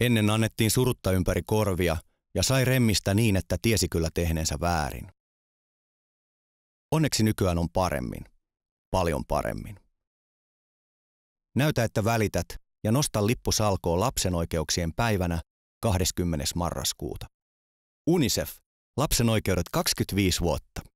Ennen annettiin surutta ympäri korvia ja sai remmistä niin, että tiesi kyllä tehneensä väärin. Onneksi nykyään on paremmin. Paljon paremmin. Näytä, että välität ja nosta lippu salkoo lapsen oikeuksien päivänä 20. marraskuuta. UNICEF. Lapsen oikeudet 25 vuotta.